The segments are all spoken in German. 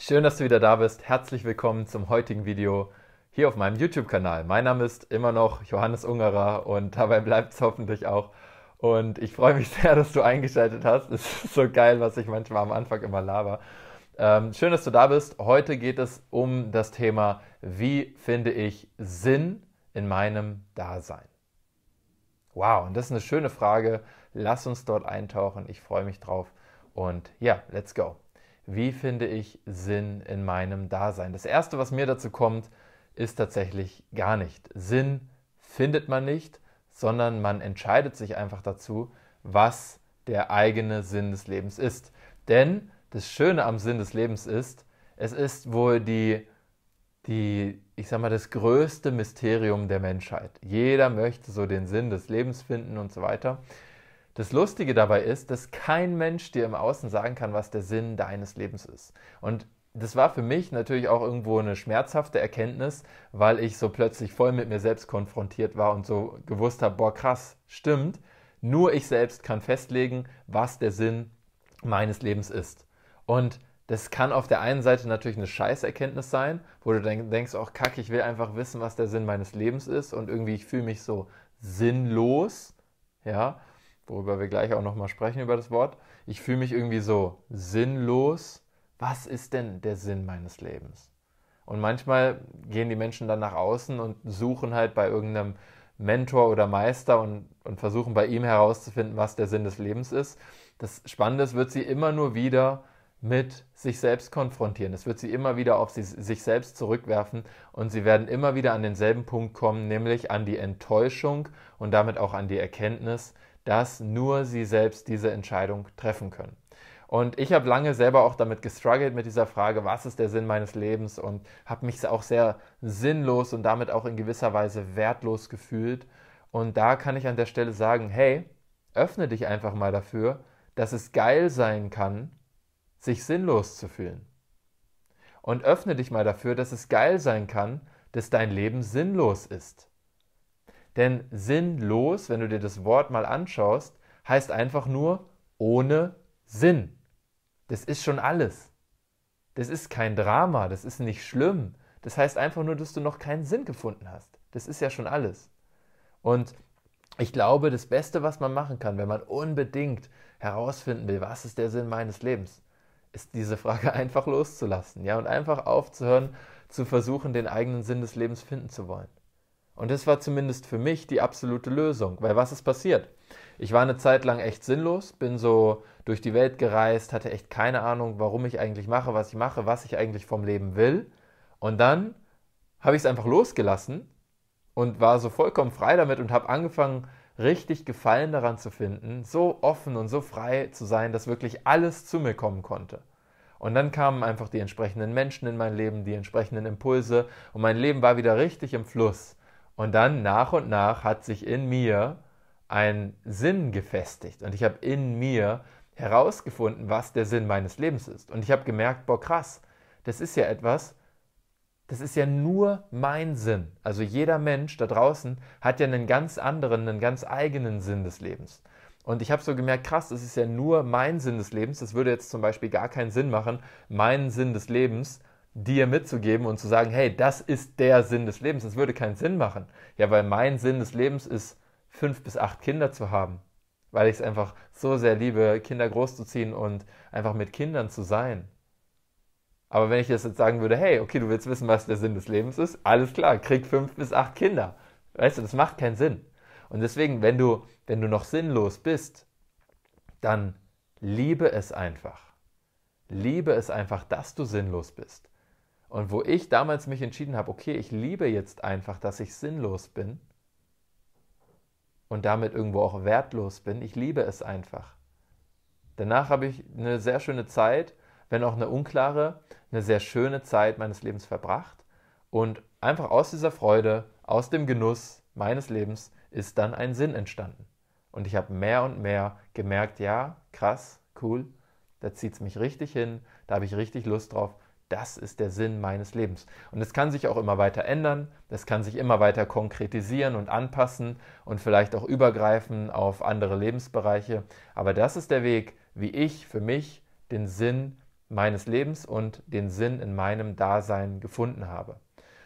Schön, dass du wieder da bist. Herzlich willkommen zum heutigen Video hier auf meinem YouTube-Kanal. Mein Name ist immer noch Johannes Ungerer und dabei bleibt es hoffentlich auch. Und ich freue mich sehr, dass du eingeschaltet hast. Es ist so geil, was ich manchmal am Anfang immer laber. Ähm, schön, dass du da bist. Heute geht es um das Thema, wie finde ich Sinn in meinem Dasein? Wow, und das ist eine schöne Frage. Lass uns dort eintauchen. Ich freue mich drauf. Und ja, let's go wie finde ich Sinn in meinem Dasein? Das Erste, was mir dazu kommt, ist tatsächlich gar nicht. Sinn findet man nicht, sondern man entscheidet sich einfach dazu, was der eigene Sinn des Lebens ist. Denn das Schöne am Sinn des Lebens ist, es ist wohl die, die, ich sag mal, das größte Mysterium der Menschheit. Jeder möchte so den Sinn des Lebens finden und so weiter. Das Lustige dabei ist, dass kein Mensch dir im Außen sagen kann, was der Sinn deines Lebens ist. Und das war für mich natürlich auch irgendwo eine schmerzhafte Erkenntnis, weil ich so plötzlich voll mit mir selbst konfrontiert war und so gewusst habe, boah, krass, stimmt. Nur ich selbst kann festlegen, was der Sinn meines Lebens ist. Und das kann auf der einen Seite natürlich eine Scheißerkenntnis sein, wo du denkst, auch oh, kack, ich will einfach wissen, was der Sinn meines Lebens ist und irgendwie ich fühle mich so sinnlos, ja worüber wir gleich auch nochmal sprechen über das Wort. Ich fühle mich irgendwie so sinnlos. Was ist denn der Sinn meines Lebens? Und manchmal gehen die Menschen dann nach außen und suchen halt bei irgendeinem Mentor oder Meister und, und versuchen bei ihm herauszufinden, was der Sinn des Lebens ist. Das Spannende ist, wird sie immer nur wieder mit sich selbst konfrontieren. Es wird sie immer wieder auf sie, sich selbst zurückwerfen und sie werden immer wieder an denselben Punkt kommen, nämlich an die Enttäuschung und damit auch an die Erkenntnis, dass nur sie selbst diese Entscheidung treffen können. Und ich habe lange selber auch damit gestruggelt mit dieser Frage, was ist der Sinn meines Lebens und habe mich auch sehr sinnlos und damit auch in gewisser Weise wertlos gefühlt. Und da kann ich an der Stelle sagen, hey, öffne dich einfach mal dafür, dass es geil sein kann, sich sinnlos zu fühlen. Und öffne dich mal dafür, dass es geil sein kann, dass dein Leben sinnlos ist. Denn sinnlos, wenn du dir das Wort mal anschaust, heißt einfach nur ohne Sinn. Das ist schon alles. Das ist kein Drama, das ist nicht schlimm. Das heißt einfach nur, dass du noch keinen Sinn gefunden hast. Das ist ja schon alles. Und ich glaube, das Beste, was man machen kann, wenn man unbedingt herausfinden will, was ist der Sinn meines Lebens, ist diese Frage einfach loszulassen, ja, und einfach aufzuhören, zu versuchen, den eigenen Sinn des Lebens finden zu wollen. Und das war zumindest für mich die absolute Lösung, weil was ist passiert? Ich war eine Zeit lang echt sinnlos, bin so durch die Welt gereist, hatte echt keine Ahnung, warum ich eigentlich mache, was ich mache, was ich eigentlich vom Leben will. Und dann habe ich es einfach losgelassen und war so vollkommen frei damit und habe angefangen, richtig Gefallen daran zu finden, so offen und so frei zu sein, dass wirklich alles zu mir kommen konnte. Und dann kamen einfach die entsprechenden Menschen in mein Leben, die entsprechenden Impulse und mein Leben war wieder richtig im Fluss. Und dann nach und nach hat sich in mir ein Sinn gefestigt und ich habe in mir herausgefunden, was der Sinn meines Lebens ist. Und ich habe gemerkt, boah, krass, das ist ja etwas, das ist ja nur mein Sinn. Also jeder Mensch da draußen hat ja einen ganz anderen, einen ganz eigenen Sinn des Lebens. Und ich habe so gemerkt, krass, das ist ja nur mein Sinn des Lebens. Das würde jetzt zum Beispiel gar keinen Sinn machen, meinen Sinn des Lebens dir mitzugeben und zu sagen, hey, das ist der Sinn des Lebens. Das würde keinen Sinn machen. Ja, weil mein Sinn des Lebens ist, fünf bis acht Kinder zu haben. Weil ich es einfach so sehr liebe, Kinder großzuziehen und einfach mit Kindern zu sein. Aber wenn ich jetzt sagen würde, hey, okay, du willst wissen, was der Sinn des Lebens ist, alles klar, krieg fünf bis acht Kinder. Weißt du, das macht keinen Sinn. Und deswegen, wenn du, wenn du noch sinnlos bist, dann liebe es einfach. Liebe es einfach, dass du sinnlos bist. Und wo ich damals mich entschieden habe, okay, ich liebe jetzt einfach, dass ich sinnlos bin und damit irgendwo auch wertlos bin. Ich liebe es einfach. Danach habe ich eine sehr schöne Zeit, wenn auch eine unklare, eine sehr schöne Zeit meines Lebens verbracht. Und einfach aus dieser Freude, aus dem Genuss meines Lebens ist dann ein Sinn entstanden. Und ich habe mehr und mehr gemerkt, ja, krass, cool, da zieht es mich richtig hin, da habe ich richtig Lust drauf das ist der Sinn meines Lebens. Und es kann sich auch immer weiter ändern, es kann sich immer weiter konkretisieren und anpassen und vielleicht auch übergreifen auf andere Lebensbereiche. Aber das ist der Weg, wie ich für mich den Sinn meines Lebens und den Sinn in meinem Dasein gefunden habe.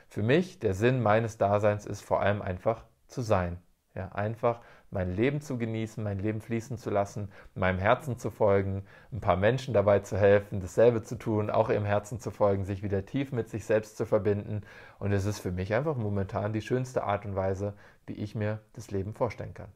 Für mich, der Sinn meines Daseins ist vor allem einfach zu sein. Ja, einfach mein Leben zu genießen, mein Leben fließen zu lassen, meinem Herzen zu folgen, ein paar Menschen dabei zu helfen, dasselbe zu tun, auch ihrem Herzen zu folgen, sich wieder tief mit sich selbst zu verbinden. Und es ist für mich einfach momentan die schönste Art und Weise, wie ich mir das Leben vorstellen kann.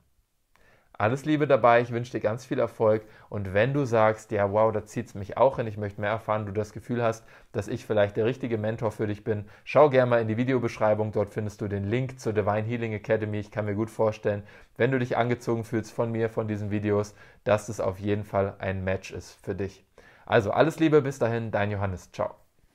Alles Liebe dabei, ich wünsche dir ganz viel Erfolg und wenn du sagst, ja, wow, da zieht es mich auch hin, ich möchte mehr erfahren, du das Gefühl hast, dass ich vielleicht der richtige Mentor für dich bin, schau gerne mal in die Videobeschreibung, dort findest du den Link zur Divine Healing Academy. Ich kann mir gut vorstellen, wenn du dich angezogen fühlst von mir, von diesen Videos, dass es auf jeden Fall ein Match ist für dich. Also alles Liebe, bis dahin, dein Johannes, ciao.